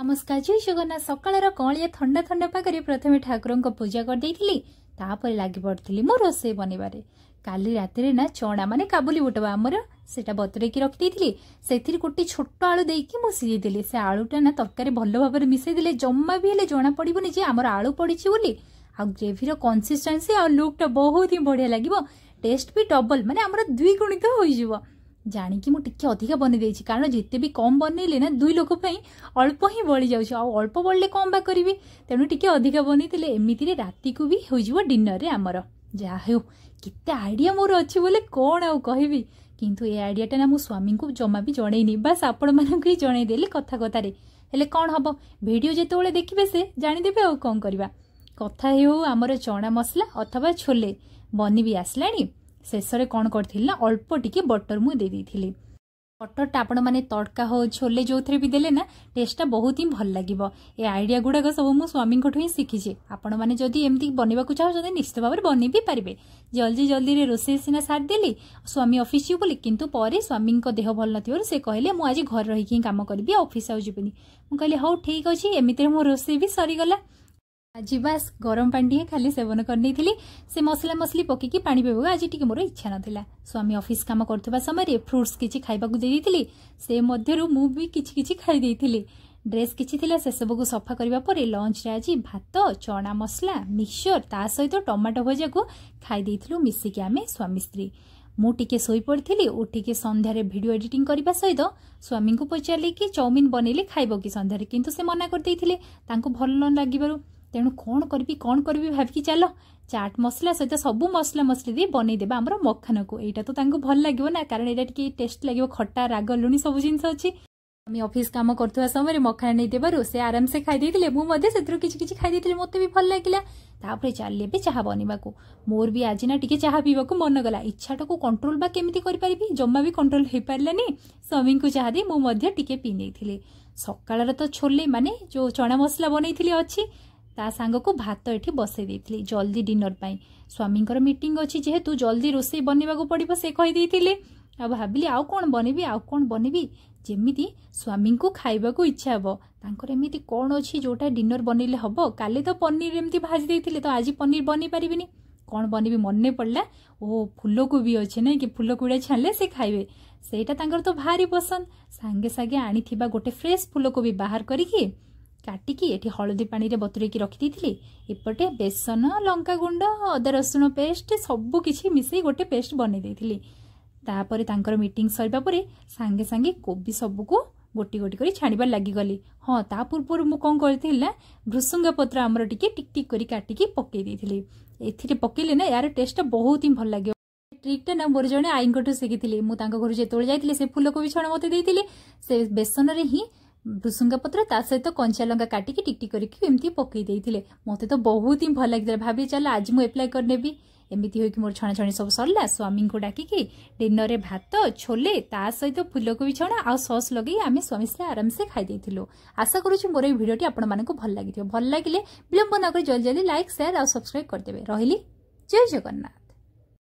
ନମସ୍କାର ଜୟ ଜଗନ୍ନାଥ ସକାଳର କଅଁଳିଆ ଥଣ୍ଡା ଥଣ୍ଡା ପାଖରେ ପ୍ରଥମେ ଠାକୁରଙ୍କ ପୂଜା କରିଦେଇଥିଲି ତାପରେ ଲାଗି ପଡ଼ିଥିଲି ମୋ ରୋଷେଇ ବନେଇବାରେ କାଲି ରାତିରେ ନା ଚଣା ମାନେ କାବୁଲି ବୁଟବ ଆମର ସେଇଟା ବତୁରେଇକି ରଖିଦେଇଥିଲି ସେଥିରେ ଗୋଟେ ଛୋଟ ଆଳୁ ଦେଇକି ମୁଁ ସିଝେଇଦେଲି ସେ ଆଳୁଟା ନା ତରକାରୀ ଭଲ ଭାବରେ ମିଶେଇଦେଲେ ଜମା ବି ହେଲେ ଜଣା ପଡ଼ିବନି ଯେ ଆମର ଆଳୁ ପଡ଼ିଛି ବୋଲି ଆଉ ଗ୍ରେଭିର କନ୍ସିଷ୍ଟାନ୍ସି ଆଉ ଲୁକ୍ଟା ବହୁତ ହିଁ ବଢ଼ିଆ ଲାଗିବ ଟେଷ୍ଟ ବି ଡବଲ ମାନେ ଆମର ଦ୍ୱିଗୁଣିତ ହୋଇଯିବ ଜାଣିକି ମୁଁ ଟିକେ ଅଧିକା ବନେଇ ଦେଇଛି କାରଣ ଯେତେ ବି କମ୍ ବନେଇଲେ ନା ଦୁଇ ଲୋକ ପାଇଁ ଅଳ୍ପ ହିଁ ବଳି ଯାଉଛି ଆଉ ଅଳ୍ପ ବଳିଲେ କମ୍ ବା କରିବି ତେଣୁ ଟିକେ ଅଧିକା ବନେଇଥିଲେ ଏମିତିରେ ରାତିକୁ ବି ହୋଇଯିବ ଡିନରରେ ଆମର ଯାହା ହେଉ କେତେ ଆଇଡ଼ିଆ ମୋର ଅଛି ବୋଲେ କ'ଣ ଆଉ କହିବି କିନ୍ତୁ ଏ ଆଇଡ଼ିଆଟା ନା ମୁଁ ସ୍ୱାମୀଙ୍କୁ ଜମା ବି ଜଣେଇନି ବାସ୍ ଆପଣମାନଙ୍କୁ ହିଁ ଜଣେଇଦେଲି କଥା କଥାରେ ହେଲେ କ'ଣ ହେବ ଭିଡ଼ିଓ ଯେତେବେଳେ ଦେଖିବେ ସେ ଜାଣିଦେବେ ଆଉ କ'ଣ କରିବା କଥା ହେଉ ଆମର ଚଣା ମସଲା ଅଥବା ଛୋଲେ ବନି ବି ଆସିଲାଣି ଶେଷରେ କ'ଣ କରିଥିଲି ନା ଅଳ୍ପ ଟିକେ ବଟର୍ ମୁଁ ଦେଇଦେଇଥିଲି ବଟରଟା ଆପଣମାନେ ତଡ଼କା ହେଉ ଛୋଲେ ଯେଉଁଥିରେ ବି ଦେଲେ ନା ଟେଷ୍ଟଟା ବହୁତ ହିଁ ଭଲ ଲାଗିବ ଏ ଆଇଡ଼ିଆ ଗୁଡ଼ାକ ସବୁ ମୁଁ ସ୍ୱାମୀଙ୍କଠୁ ହିଁ ଶିଖିଛି ଆପଣମାନେ ଯଦି ଏମିତି ବନେଇବାକୁ ଚାହୁଁଛନ୍ତି ନିଶ୍ଚିତ ଭାବରେ ବନେଇ ବି ପାରିବେ ଜଲ୍ଦି ଜଲ୍ଦିରେ ରୋଷେଇ ସିନା ସାରିଦେଲି ସ୍ୱାମୀ ଅଫିସ୍ ଯିବୁ ବୋଲି କିନ୍ତୁ ପରେ ସ୍ୱାମୀଙ୍କ ଦେହ ଭଲ ନଥିବାରୁ ସେ କହିଲେ ମୁଁ ଆଜି ଘରେ ରହିକି ହିଁ କାମ କରିବି ଅଫିସ୍ ଆଉ ଯିବିନି ମୁଁ କହିଲି ହଉ ଠିକ୍ ଅଛି ଏମିତିରେ ମୋ ରୋଷେଇ ବି ସରିଗଲା ଆଜି ବାସ୍ ଗରମ ପାଣିଟିଏ ଖାଲି ସେବନ କରିନେଇଥିଲି ସେ ମସଲା ମସଲି ପକେଇକି ପାଣି ପିଇବାକୁ ଆଜି ଟିକେ ମୋର ଇଚ୍ଛା ନଥିଲା ସ୍ୱାମୀ ଅଫିସ କାମ କରୁଥିବା ସମୟରେ ଫ୍ରୁଟ୍ସ କିଛି ଖାଇବାକୁ ଦେଇଦେଇଥିଲି ସେ ମଧ୍ୟରୁ ମୁଁ ବି କିଛି କିଛି ଖାଇଦେଇଥିଲି ଡ୍ରେସ୍ କିଛି ଥିଲା ସେସବୁକୁ ସଫା କରିବା ପରେ ଲଞ୍ଚରେ ଆଜି ଭାତ ଚଣା ମସଲା ମିକ୍ସଚର ତା ସହିତ ଟମାଟୋ ଭଜାକୁ ଖାଇଦେଇଥିଲୁ ମିଶିକି ଆମେ ସ୍ୱାମୀ ସ୍ତ୍ରୀ ମୁଁ ଟିକେ ଶୋଇପଡ଼ିଥିଲି ଉଠିକି ସନ୍ଧ୍ୟାରେ ଭିଡ଼ିଓ ଏଡିଟିଂ କରିବା ସହିତ ସ୍ୱାମୀଙ୍କୁ ପଚାରିଲି କି ଚାଉମିନ୍ ବନେଇଲେ ଖାଇବ କି ସନ୍ଧ୍ୟାରେ କିନ୍ତୁ ସେ ମନା କରିଦେଇଥିଲେ ତାଙ୍କୁ ଭଲ ନ ଲାଗିବାରୁ ତେଣୁ କ'ଣ କରିବି କ'ଣ କରିବି ଭାବିକି ଚାଲ ଚାଟ୍ ମସଲା ସହିତ ସବୁ ମସଲା ମସଲି ଦେଇ ବନେଇଦେବା ଆମର ମଖାନକୁ ଏଇଟା ତ ତାଙ୍କୁ ଭଲ ଲାଗିବ ନା କାରଣ ଏଇଟା ଟିକେ ଟେଷ୍ଟ ଲାଗିବ ଖଟା ରାଗ ଲୁଣି ସବୁ ଜିନିଷ ଅଛି ଆମେ ଅଫିସ୍ କାମ କରୁଥିବା ସମୟରେ ମଖାନା ନେଇଦେବାରୁ ସେ ଆରାମସେ ଖାଇଦେଇଥିଲେ ମୁଁ ମଧ୍ୟ ସେଥିରୁ କିଛି କିଛି ଖାଇଦେଇଥିଲି ମୋତେ ବି ଭଲ ଲାଗିଲା ତାପରେ ଚାଲିଲେ ଏବେ ଚାହା ବନେଇବାକୁ ମୋର ବି ଆଜି ନା ଟିକେ ଚାହା ପିଇବାକୁ ମନ ଗଲା ଇଚ୍ଛାଟାକୁ କଣ୍ଟ୍ରୋଲ ବା କେମିତି କରିପାରିବି ଜମା ବି କଣ୍ଟ୍ରୋଲ ହେଇପାରିଲାନି ସ୍ୱାମୀଙ୍କୁ ଚାହା ଦେଇ ମୁଁ ମଧ୍ୟ ଟିକେ ପିଇ ନେଇଥିଲି ସକାଳର ତ ଛୋଲେ ମାନେ ଯେଉଁ ଚଣା ମସଲା ବନେଇଥିଲି ଅଛି ତା ସାଙ୍ଗକୁ ଭାତ ଏଠି ବସାଇ ଦେଇଥିଲି ଜଲ୍ଦି ଡିନର ପାଇଁ ସ୍ୱାମୀଙ୍କର ମିଟିଂ ଅଛି ଯେହେତୁ ଜଲ୍ଦି ରୋଷେଇ ବନେଇବାକୁ ପଡ଼ିବ ସେ କହିଦେଇଥିଲେ ଆଉ ଭାବିଲି ଆଉ କ'ଣ ବନେଇବି ଆଉ କ'ଣ ବନେଇବି ଯେମିତି ସ୍ୱାମୀଙ୍କୁ ଖାଇବାକୁ ଇଚ୍ଛା ହେବ ତାଙ୍କର ଏମିତି କ'ଣ ଅଛି ଯେଉଁଟା ଡିନର ବନେଇଲେ ହେବ କାଲି ତ ପନିର ଏମିତି ଭାଜି ଦେଇଥିଲେ ତ ଆଜି ପନିର ବନେଇ ପାରିବିନି କ'ଣ ବନେଇବି ମନେ ପଡ଼ିଲା ଓ ଫୁଲକୋବି ଅଛି ନାଇଁ କି ଫୁଲକୋବିଟା ଛାଣିଲେ ସେ ଖାଇବେ ସେଇଟା ତାଙ୍କର ତ ଭାରି ପସନ୍ଦ ସାଙ୍ଗେ ସାଙ୍ଗେ ଆଣିଥିବା ଗୋଟେ ଫ୍ରେଶ୍ ଫୁଲକୋବି ବାହାର କରିକି କାଟିକି ଏଠି ହଳଦୀ ପାଣିରେ ବତୁରେଇକି ରଖିଦେଇଥିଲି ଏପଟେ ବେସନ ଲଙ୍କାଗୁଣ୍ଡ ଅଦା ରସୁଣ ପେଷ୍ଟ ସବୁ କିଛି ମିଶାଇ ଗୋଟେ ପେଷ୍ଟ ବନେଇ ଦେଇଥିଲି ତାପରେ ତାଙ୍କର ମିଟିଂ ସରିବା ପରେ ସାଙ୍ଗେ ସାଙ୍ଗେ କୋବି ସବୁକୁ ଗୋଟି ଗୋଟି କରି ଛାଣିବାରେ ଲାଗିଗଲି ହଁ ତା ପୂର୍ବରୁ ମୁଁ କ'ଣ କରିଥିଲି ନା ଭୃସୁଙ୍ଗା ପତ୍ର ଆମର ଟିକେ ଟିକ୍ ଟିକ୍ କରି କାଟିକି ପକାଇ ଦେଇଥିଲି ଏଥିରେ ପକାଇଲେ ନା ଏହାର ଟେଷ୍ଟଟା ବହୁତ ହିଁ ଭଲ ଲାଗିବ ଟ୍ରିକ୍ଟା ନା ମୋର ଜଣେ ଆଈଙ୍କଠୁ ଶିଖିଥିଲି ମୁଁ ତାଙ୍କ ଘରୁ ଯେତେବେଳେ ଯାଇଥିଲି ସେ ଫୁଲକୋବି ଛଣ ମୋତେ ଦେଇଥିଲେ ସେ ବେସନରେ ହିଁ ଭୃଷୁଙ୍ଗା ପତ୍ର ତା ସହିତ କଞ୍ଚା ଲଙ୍କା କାଟିକି ଟିକଟି କରିକି ଏମିତି ପକାଇ ଦେଇଥିଲେ ମୋତେ ତ ବହୁତ ହିଁ ଭଲ ଲାଗିଥିଲା ଭାବି ଚାଲ ଆଜି ମୁଁ ଆପ୍ଲାଏ କରିନେବି ଏମିତି ହୋଇକି ମୋର ଛଣାଛଣି ସବୁ ସରିଲା ସ୍ୱାମୀଙ୍କୁ ଡାକିକି ଡିନରରେ ଭାତ ଛୋଲେ ତା ସହିତ ଫୁଲକୋବି ଛଣା ଆଉ ସସ୍ ଲଗାଇ ଆମେ ସ୍ୱାମୀ ସ୍ତ୍ରୀ ଆରାମସେ ଖାଇଦେଇଥିଲୁ ଆଶା କରୁଛି ମୋର ଏଇ ଭିଡ଼ିଓଟି ଆପଣମାନଙ୍କୁ ଭଲ ଲାଗିଥିବ ଭଲ ଲାଗିଲେ ବିଳମ୍ବ ନ କରି ଜଲ୍ଦି ଜଲ୍ଦି ଲାଇକ୍ ସେୟାର ଆଉ ସବସ୍କ୍ରାଇବ୍ କରିଦେବେ ରହିଲି ଜୟ ଜଗନ୍ନାଥ